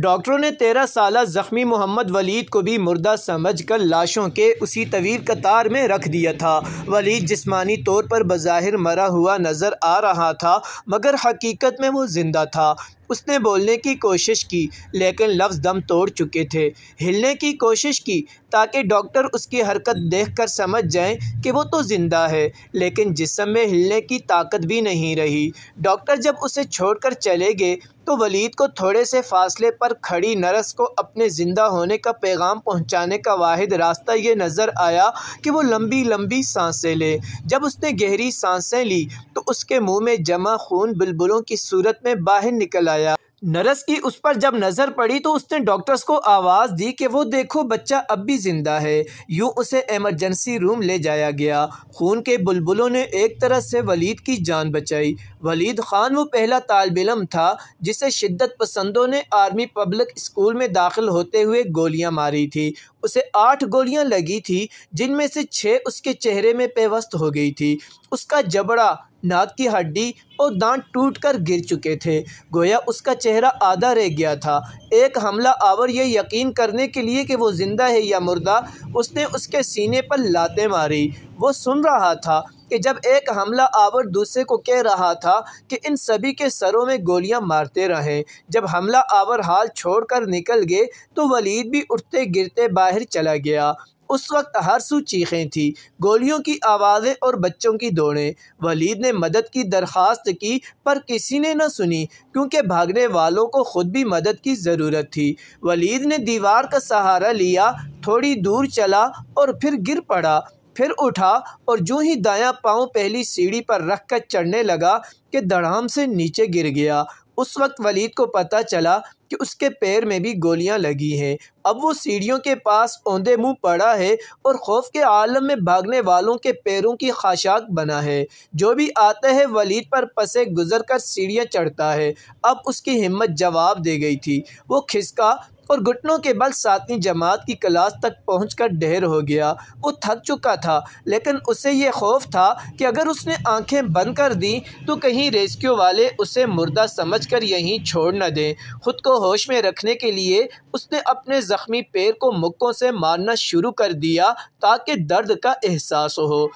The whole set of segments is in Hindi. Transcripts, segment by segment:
डॉक्टरों ने तेरह साल ज़ख्मी मोहम्मद वलीद को भी मुर्दा समझ कर लाशों के उसी तवील कतार में रख दिया था वलीद जिस्मानी तौर पर बज़ाहिर मरा हुआ नज़र आ रहा था मगर हकीकत में वो ज़िंदा था उसने बोलने की कोशिश की लेकिन लफ्ज़ दम तोड़ चुके थे हिलने की कोशिश की ताकि डॉक्टर उसकी हरकत देखकर समझ जाएं कि वो तो ज़िंदा है लेकिन जिसम में हिलने की ताकत भी नहीं रही डॉक्टर जब उसे छोड़कर चले गए तो वलीद को थोड़े से फासले पर खड़ी नर्स को अपने ज़िंदा होने का पैगाम पहुंचाने का वाद रास्ता ये नज़र आया कि वो लंबी लंबी सांसें ले जब उसने गहरी सांसें ली तो उसके मुँह में जमा खून बुलबुलों की सूरत में बाहर निकल आया नरस की उस पर जब नज़र पड़ी तो उसने डॉक्टर्स को आवाज़ दी कि वो देखो बच्चा अब भी ज़िंदा है यूँ उसे एमरजेंसी रूम ले जाया गया खून के बुलबुलों ने एक तरह से वलीद की जान बचाई वलीद खान वो पहला तालब इलम था जिसे शिद्दत पसंदों ने आर्मी पब्लिक स्कूल में दाखिल होते हुए गोलियां मारी थी उसे आठ गोलियां लगी थी जिनमें से छः उसके चेहरे में पेवस्त हो गई थी उसका जबड़ा नाक की हड्डी और दांत टूटकर गिर चुके थे गोया उसका चेहरा आधा रह गया था एक हमला आवर यह यकीन करने के लिए कि वो ज़िंदा है या मुर्दा उसने उसके सीने पर लातें मारी वो सुन रहा था कि जब एक हमला आवर दूसरे को कह रहा था कि इन सभी के सरों में गोलियां मारते रहें जब हमला आवर हाल छोड़कर निकल गए तो वलीद भी उठते गिरते बाहर चला गया उस वक्त हर सू चीखें थी गोलियों की आवाज़ें और बच्चों की दौड़ें वलीद ने मदद की दरख्वास्त की पर किसी ने न सुनी क्योंकि भागने वालों को ख़ुद भी मदद की ज़रूरत थी वलीद ने दीवार का सहारा लिया थोड़ी दूर चला और फिर गिर पड़ा फिर उठा और जो ही दायां पांव पहली सीढ़ी पर रख कर चढ़ने लगा कि दड़ाम से नीचे गिर गया उस वक्त वलीद को पता चला कि उसके पैर में भी गोलियां लगी हैं अब वो सीढ़ियों के पास औंधे मुंह पड़ा है और खौफ के आलम में भागने वालों के पैरों की खाशाक बना है जो भी आता है वलीद पर पसे गुजर कर सीढ़ियाँ चढ़ता है अब उसकी हिम्मत जवाब दे गई थी वो खिसका और घुटनों के बल सातवीं जमात की क्लास तक पहुँच कर ढेर हो गया वो थक चुका था लेकिन उसे यह खौफ था कि अगर उसने आंखें बंद कर दी तो कहीं रेस्क्यू वाले उसे मुर्दा समझ कर यहीं छोड़ न दें खुद को होश में रखने के लिए उसने अपने ज़ख्मी पैर को मुक्कों से मारना शुरू कर दिया ताकि दर्द का एहसास हो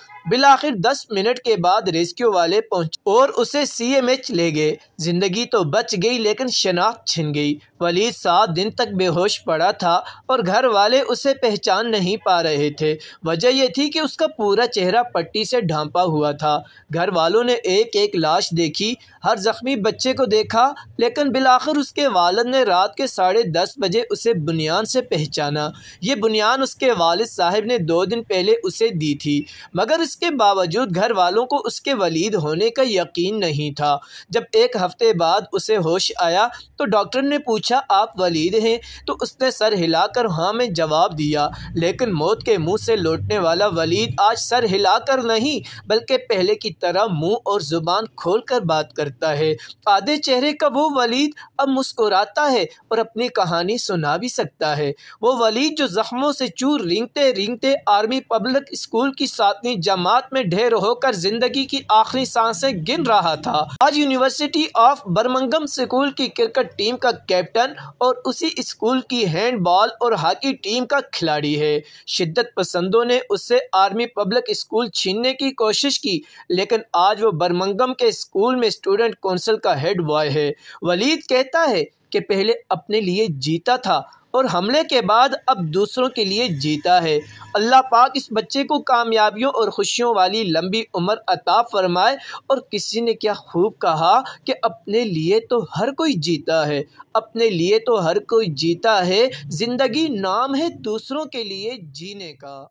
आखिर दस मिनट के बाद रेस्क्यू वाले पहुंचे और उसे सीएमएच ले गए ज़िंदगी तो बच गई लेकिन शनाख्त छिन गई वलीद सात दिन तक बेहोश पड़ा था और घर वाले उसे पहचान नहीं पा रहे थे वजह यह थी कि उसका पूरा चेहरा पट्टी से ढांपा हुआ था घर वालों ने एक एक लाश देखी हर ज़ख्मी बच्चे को देखा लेकिन बिलाखिर उसके वालद ने रात के साढ़े दस बजे उसे बुनियान से पहचाना ये बुनियान उसके वालद साहब ने दो दिन पहले उसे दी थी मगर इसके बावजूद घर वालों को उसके वलीद होने का यकीन नहीं था जब एक हफ़्ते बाद उसे होश आया तो डॉक्टर ने पूछा आप वलीद हैं तो उसने सर हिलाकर हाँ में जवाब दिया लेकिन मौत के मुंह से लौटने वाला वलीद आज सर हिलाकर नहीं बल्कि पहले की तरह मुंह और ज़ुबान खोलकर बात करता है आधे चेहरे का वो वलीद अब मुस्कुराता है और अपनी कहानी सुना भी सकता है वो वलीद जो ज़ख्मों से चूर रिंगते रिंगते आर्मी पब्लिक स्कूल की सातवीं जमात में ढेर होकर ज़िंदगी की आखिरी सांसें गिन रहा था आज यूनिवर्सिटी ऑफ बर्मंगम स्कूल की क्रिकेट टीम का कैप्टन और उसी स्कूल स्कूल की हैंडबॉल और हॉकी टीम का खिलाड़ी है शिद्दत पसंदों ने उससे आर्मी पब्लिक स्कूल छीनने की कोशिश की लेकिन आज वो बर्मंगम के स्कूल में स्टूडेंट काउंसिल का हेड बॉय है वलीद कहता है कि पहले अपने लिए जीता था और हमले के बाद अब दूसरों के लिए जीता है अल्लाह पाक इस बच्चे को कामयाबियों और खुशियों वाली लंबी उम्र अता फरमाए और किसी ने क्या खूब कहा कि अपने लिए तो हर कोई जीता है अपने लिए तो हर कोई जीता है ज़िंदगी नाम है दूसरों के लिए जीने का